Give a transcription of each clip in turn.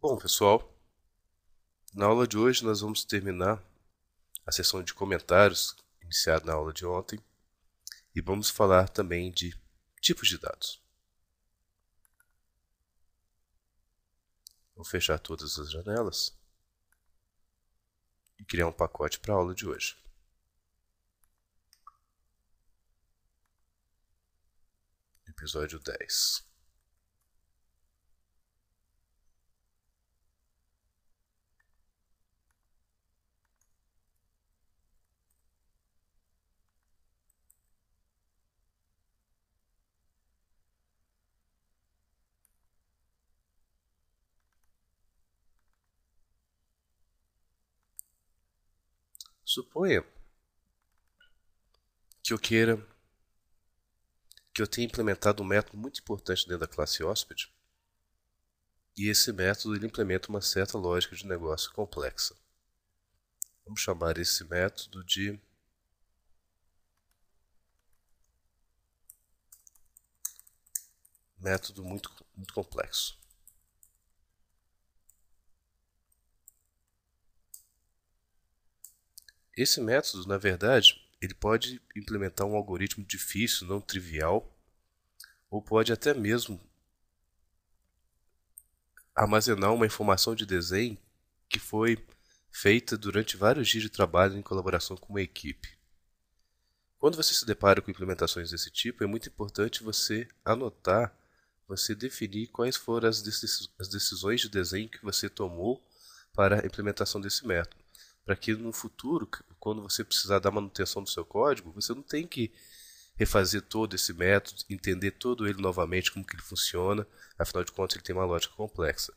Bom, pessoal, na aula de hoje nós vamos terminar a sessão de comentários iniciada na aula de ontem e vamos falar também de tipos de dados. Vou fechar todas as janelas e criar um pacote para a aula de hoje. Episódio 10. Suponha que eu queira que eu tenha implementado um método muito importante dentro da classe hóspede, e esse método ele implementa uma certa lógica de negócio complexa. Vamos chamar esse método de método muito, muito complexo. Esse método, na verdade, ele pode implementar um algoritmo difícil, não trivial, ou pode até mesmo armazenar uma informação de desenho que foi feita durante vários dias de trabalho em colaboração com uma equipe. Quando você se depara com implementações desse tipo, é muito importante você anotar, você definir quais foram as decisões de desenho que você tomou para a implementação desse método para que no futuro, quando você precisar da manutenção do seu código, você não tem que refazer todo esse método, entender todo ele novamente, como que ele funciona, afinal de contas ele tem uma lógica complexa.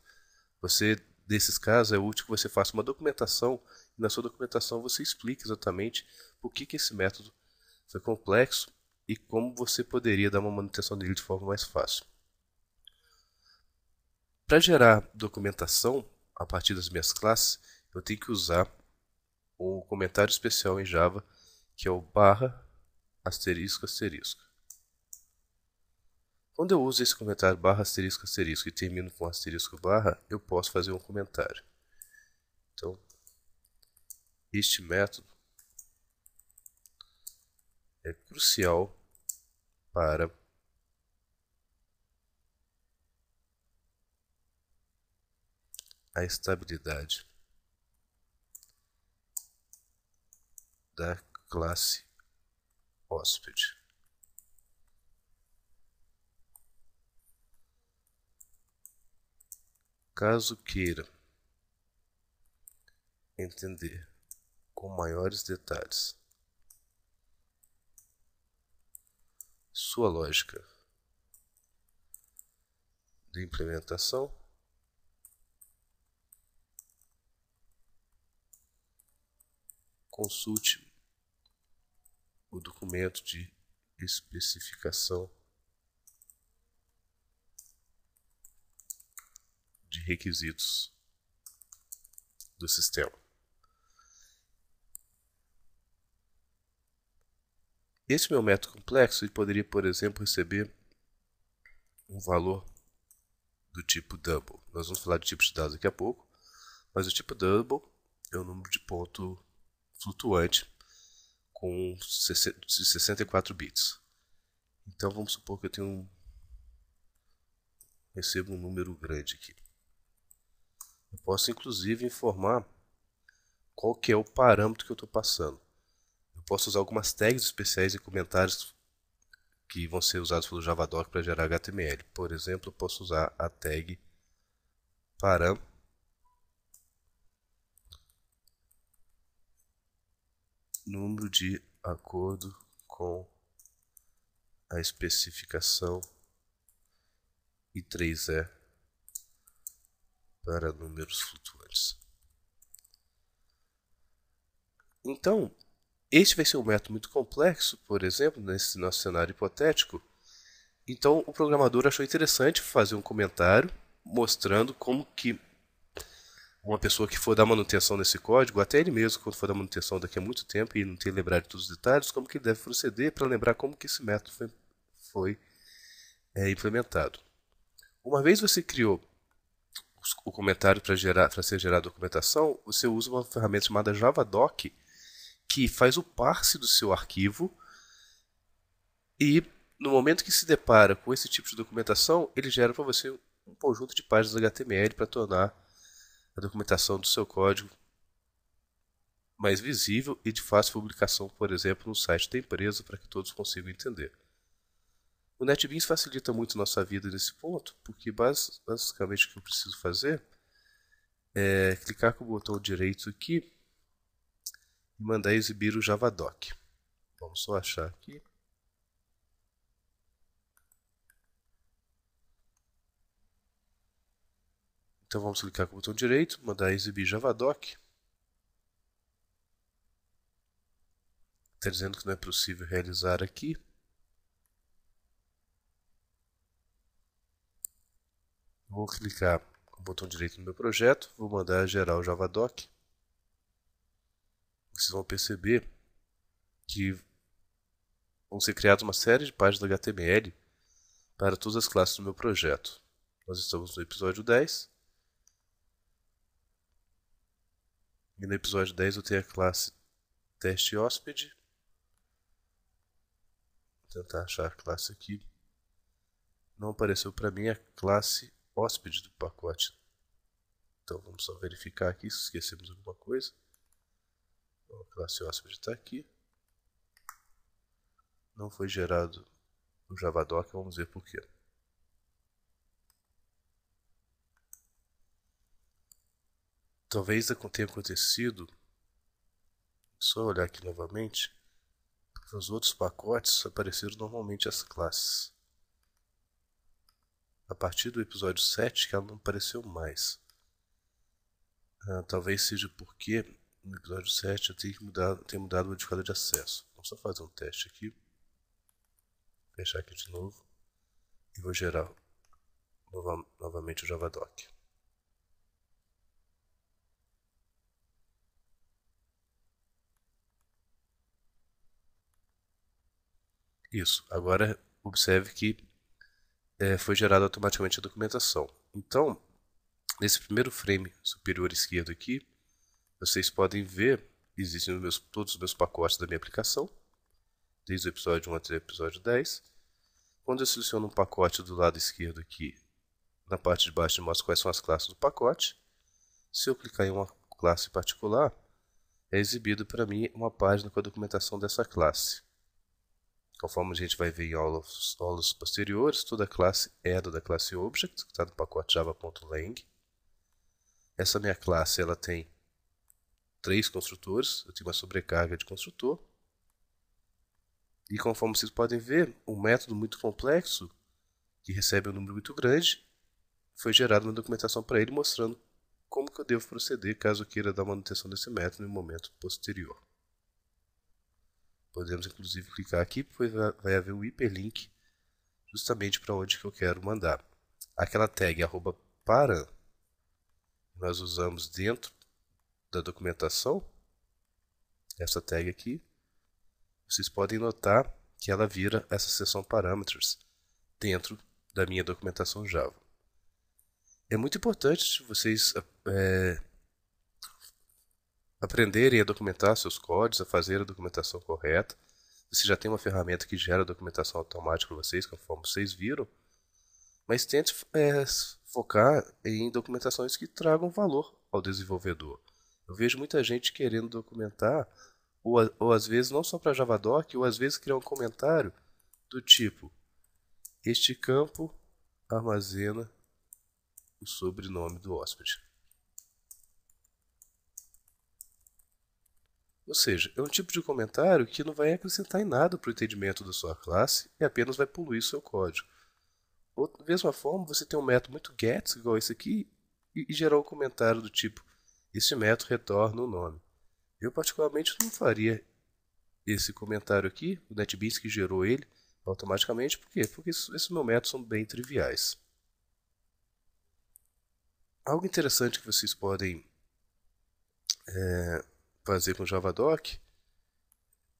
Você, nesses casos, é útil que você faça uma documentação, e na sua documentação você explique exatamente por que, que esse método foi complexo e como você poderia dar uma manutenção dele de forma mais fácil. Para gerar documentação a partir das minhas classes, eu tenho que usar o comentário especial em Java, que é o barra asterisco asterisco. Quando eu uso esse comentário barra asterisco asterisco e termino com asterisco barra, eu posso fazer um comentário. Então, este método é crucial para a estabilidade da classe hóspede. Caso queira entender com maiores detalhes sua lógica de implementação, consulte o documento de especificação de requisitos do sistema. Esse meu método complexo ele poderia, por exemplo, receber um valor do tipo double. Nós vamos falar de tipos de dados daqui a pouco, mas o tipo double é o número de ponto flutuante com 64 bits. Então vamos supor que eu tenho um... recebo um número grande aqui. Eu posso inclusive informar qual que é o parâmetro que eu estou passando. Eu posso usar algumas tags especiais e comentários que vão ser usados pelo Javadoc para gerar HTML. Por exemplo, eu posso usar a tag parâmetro número de acordo com a especificação I3E é para números flutuantes. Então, este vai ser um método muito complexo, por exemplo, nesse nosso cenário hipotético. Então, o programador achou interessante fazer um comentário mostrando como que uma pessoa que for dar manutenção nesse código, até ele mesmo, quando for dar manutenção daqui a muito tempo e não ter lembrado de todos os detalhes, como que ele deve proceder para lembrar como que esse método foi, foi é, implementado. Uma vez você criou o comentário para gerar, para ser gerado documentação, você usa uma ferramenta chamada Javadoc que faz o parse do seu arquivo e no momento que se depara com esse tipo de documentação, ele gera para você um conjunto de páginas HTML para tornar a documentação do seu código mais visível e de fácil publicação, por exemplo, no site da empresa, para que todos consigam entender. O NetBeans facilita muito nossa vida nesse ponto, porque basicamente o que eu preciso fazer é clicar com o botão direito aqui e mandar exibir o Javadoc. Vamos só achar aqui. Então vamos clicar com o botão direito, mandar exibir Javadoc. Está dizendo que não é possível realizar aqui. Vou clicar com o botão direito no meu projeto, vou mandar gerar o Javadoc. Vocês vão perceber que vão ser criadas uma série de páginas HTML para todas as classes do meu projeto. Nós estamos no episódio 10. E no episódio 10 eu tenho a classe teste hóspede. Vou tentar achar a classe aqui. Não apareceu para mim a classe hóspede do pacote. Então vamos só verificar aqui se esquecemos alguma coisa. a classe hóspede está aqui. Não foi gerado o Javadoc, vamos ver por quê. Talvez tenha acontecido. Só olhar aqui novamente. Nos outros pacotes apareceram normalmente as classes. A partir do episódio 7 que ela não apareceu mais. Ah, talvez seja porque no episódio 7 eu tenho, que mudar, tenho mudado o modificador de acesso. Vamos só fazer um teste aqui. Fechar aqui de novo. E vou gerar nova, novamente o Javadoc. Isso. Agora observe que é, foi gerada automaticamente a documentação. Então, nesse primeiro frame superior esquerdo aqui, vocês podem ver, existem meus, todos os meus pacotes da minha aplicação, desde o episódio 1 até o episódio 10. Quando eu seleciono um pacote do lado esquerdo aqui, na parte de baixo mostra quais são as classes do pacote. Se eu clicar em uma classe particular, é exibido para mim uma página com a documentação dessa classe. Conforme a gente vai ver em aulas, aulas posteriores, toda a classe é da classe Object, que está no pacote java.lang. Essa minha classe ela tem três construtores, eu tenho uma sobrecarga de construtor. E conforme vocês podem ver, um método muito complexo, que recebe um número muito grande, foi gerado uma documentação para ele mostrando como que eu devo proceder caso eu queira dar manutenção desse método em um momento posterior. Podemos inclusive clicar aqui, pois vai haver um hiperlink justamente para onde que eu quero mandar. Aquela tag arroba para nós usamos dentro da documentação, essa tag aqui, vocês podem notar que ela vira essa seção parâmetros dentro da minha documentação Java. É muito importante vocês é, aprenderem a documentar seus códigos, a fazer a documentação correta. Você já tem uma ferramenta que gera documentação automática para vocês, conforme é vocês viram. Mas tente é, focar em documentações que tragam valor ao desenvolvedor. Eu vejo muita gente querendo documentar, ou, ou às vezes não só para Javadoc, ou às vezes criar um comentário do tipo: Este campo armazena o sobrenome do hóspede. Ou seja, é um tipo de comentário que não vai acrescentar em nada para o entendimento da sua classe e apenas vai poluir seu código. da mesma forma, você tem um método muito get, igual esse aqui, e, e gerar um comentário do tipo: esse método retorna o um nome. Eu, particularmente, não faria esse comentário aqui, o NetBeans que gerou ele, automaticamente, por quê? Porque esses meus métodos são bem triviais. Algo interessante que vocês podem é, fazer com Javadoc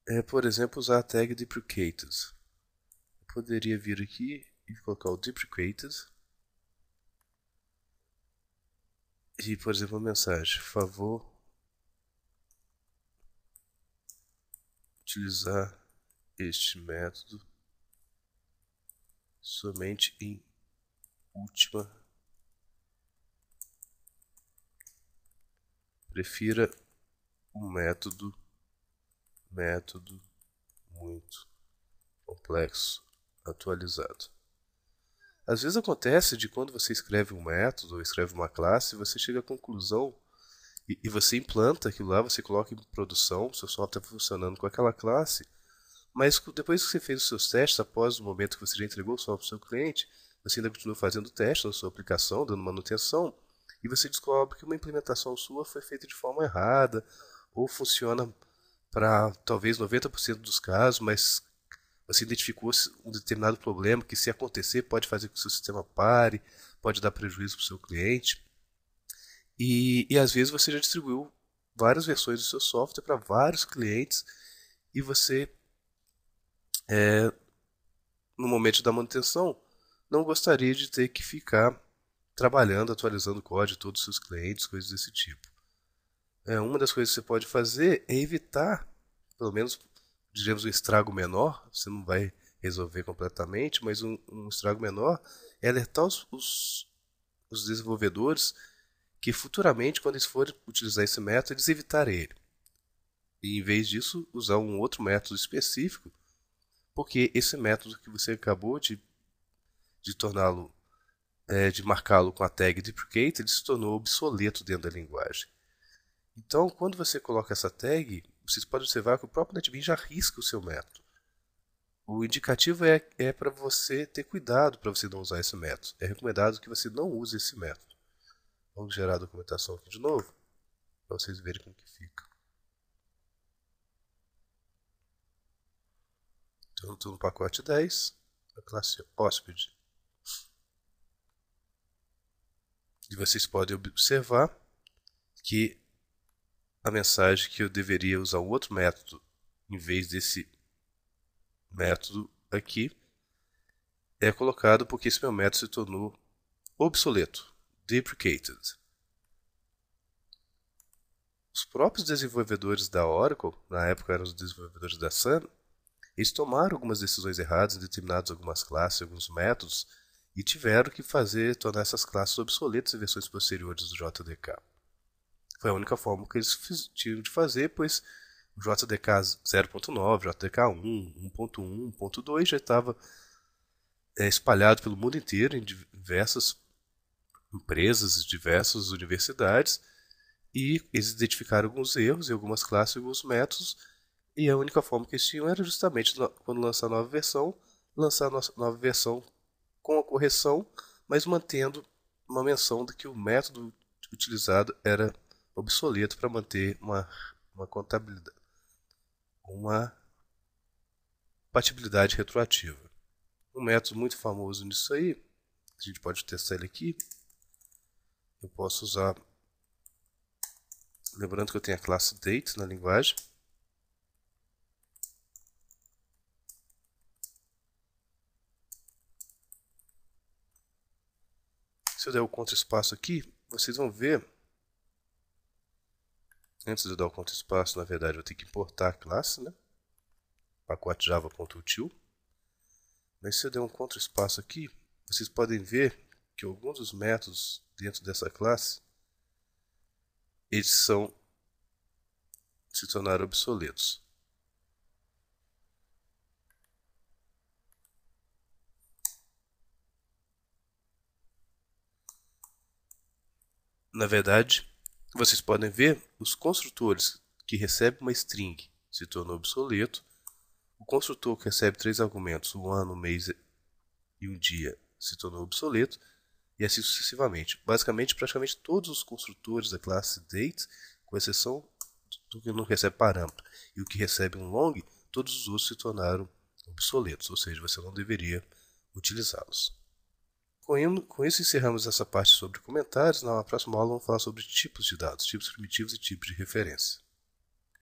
é, por exemplo, usar a tag deprecated. Eu poderia vir aqui e colocar o deprecated. E, por exemplo, uma mensagem: favor utilizar este método somente em última prefira um método, método muito complexo, atualizado. Às vezes acontece de quando você escreve um método ou escreve uma classe, você chega à conclusão e, e você implanta aquilo lá, você coloca em produção, seu software está funcionando com aquela classe, mas depois que você fez os seus testes, após o momento que você já entregou o software para o seu cliente, você ainda continua fazendo teste na sua aplicação, dando manutenção, e você descobre que uma implementação sua foi feita de forma errada, ou funciona para talvez 90% dos casos, mas você identificou um determinado problema que, se acontecer, pode fazer com que o seu sistema pare, pode dar prejuízo para o seu cliente. E, e às vezes você já distribuiu várias versões do seu software para vários clientes e você, é, no momento da manutenção, não gostaria de ter que ficar trabalhando, atualizando o código de todos os seus clientes, coisas desse tipo é, uma das coisas que você pode fazer é evitar, pelo menos, digamos, um estrago menor, você não vai resolver completamente, mas um, um estrago menor, é alertar os, os, os, desenvolvedores que futuramente, quando eles forem utilizar esse método, eles evitarem ele. E, em vez disso, usar um outro método específico, porque esse método que você acabou de, de torná-lo, é, de marcá-lo com a tag deprecate, ele se tornou obsoleto dentro da linguagem. Então, quando você coloca essa tag, vocês podem observar que o próprio NetBean já risca o seu método. O indicativo é, é para você ter cuidado para você não usar esse método. É recomendado que você não use esse método. Vamos gerar a documentação aqui de novo, para vocês verem como que fica. Então, estou no pacote 10, a classe é hóspede. E vocês podem observar que a mensagem que eu deveria usar um outro método em vez desse método aqui é colocado porque esse meu método se tornou obsoleto, deprecated. Os próprios desenvolvedores da Oracle, na época eram os desenvolvedores da Sun, eles tomaram algumas decisões erradas em determinadas algumas classes, alguns métodos, e tiveram que fazer tornar essas classes obsoletas em versões posteriores do JDK. Foi a única forma que eles tinham de fazer, pois o JDK 0.9, JDK 1, 1.1, 1.2 já estava é, espalhado pelo mundo inteiro em diversas empresas, diversas universidades, e eles identificaram alguns erros em algumas classes e alguns métodos, e a única forma que eles tinham era justamente quando lançar a nova versão, lançar a nova versão com a correção, mas mantendo uma menção de que o método utilizado era obsoleto para manter uma, uma contabilidade, uma compatibilidade retroativa. Um método muito famoso nisso aí, a gente pode testar ele aqui. Eu posso usar, lembrando que eu tenho a classe date na linguagem. Se eu der o contra espaço aqui, vocês vão ver Antes de dar o contra espaço, na verdade, eu tenho que importar a classe, né? Pacote java.util. Mas se eu der um contra espaço aqui, vocês podem ver que alguns dos métodos dentro dessa classe eles são se tornaram obsoletos. Na verdade, vocês podem ver os construtores que recebem uma string se tornou obsoleto. O construtor que recebe três argumentos, um ano, um mês e um dia, se tornou obsoleto. E assim sucessivamente. Basicamente, praticamente todos os construtores da classe date, com exceção do que não recebe parâmetro e o que recebe um long, todos os outros se tornaram obsoletos, ou seja, você não deveria utilizá-los. Com isso encerramos essa parte sobre comentários. Na próxima aula vamos falar sobre tipos de dados, tipos primitivos e tipos de referência.